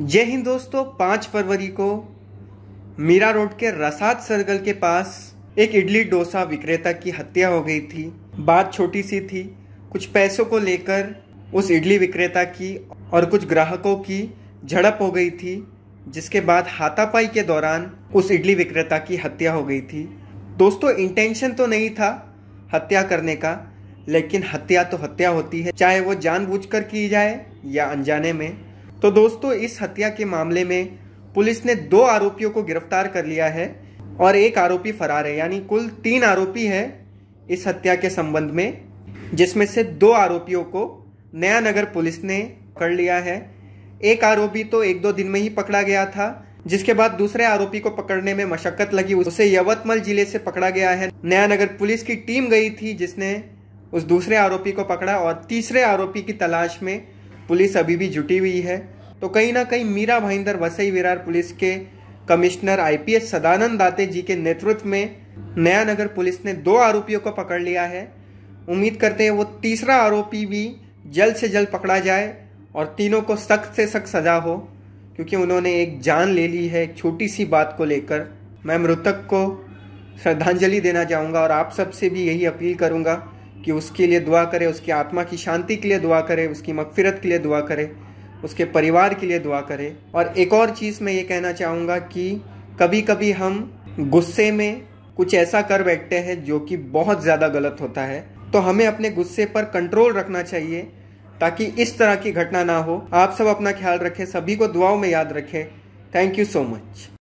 जय हिंद दोस्तों पाँच फरवरी को मीरा रोड के रसाद सर्कल के पास एक इडली डोसा विक्रेता की हत्या हो गई थी बात छोटी सी थी कुछ पैसों को लेकर उस इडली विक्रेता की और कुछ ग्राहकों की झड़प हो गई थी जिसके बाद हाथापाई के दौरान उस इडली विक्रेता की हत्या हो गई थी दोस्तों इंटेंशन तो नहीं था हत्या करने का लेकिन हत्या तो हत्या होती है चाहे वो जानबूझकर की जाए या अनजाने में तो दोस्तों इस हत्या के मामले में पुलिस ने दो आरोपियों को गिरफ्तार कर लिया है और एक आरोपी फरार है यानी कुल तीन आरोपी है इस हत्या के संबंध में जिसमें से दो आरोपियों को नया नगर पुलिस ने पकड़ लिया है एक आरोपी तो एक दो दिन में ही पकड़ा गया था जिसके बाद दूसरे आरोपी को पकड़ने में मशक्कत लगी उसे यवतमल जिले से पकड़ा गया है नया नगर पुलिस की टीम गई थी जिसने उस दूसरे आरोपी को पकड़ा और तीसरे आरोपी की तलाश में पुलिस अभी भी जुटी हुई है तो कहीं ना कहीं मीरा भाईंदर वसई विरार पुलिस के कमिश्नर आईपीएस सदानंद दाते जी के नेतृत्व में नया नगर पुलिस ने दो आरोपियों को पकड़ लिया है उम्मीद करते हैं वो तीसरा आरोपी भी जल्द से जल्द पकड़ा जाए और तीनों को सख्त से सख्त सजा हो क्योंकि उन्होंने एक जान ले ली है छोटी सी बात को लेकर मैं मृतक को श्रद्धांजलि देना चाहूँगा और आप सबसे भी यही अपील करूँगा कि उसके लिए दुआ करें उसकी आत्मा की शांति के लिए दुआ करें उसकी मकफिरत के लिए दुआ करें उसके परिवार के लिए दुआ करें और एक और चीज़ मैं ये कहना चाहूँगा कि कभी कभी हम गुस्से में कुछ ऐसा कर बैठते हैं जो कि बहुत ज़्यादा गलत होता है तो हमें अपने गुस्से पर कंट्रोल रखना चाहिए ताकि इस तरह की घटना ना हो आप सब अपना ख्याल रखें सभी को दुआओं में याद रखें थैंक यू सो मच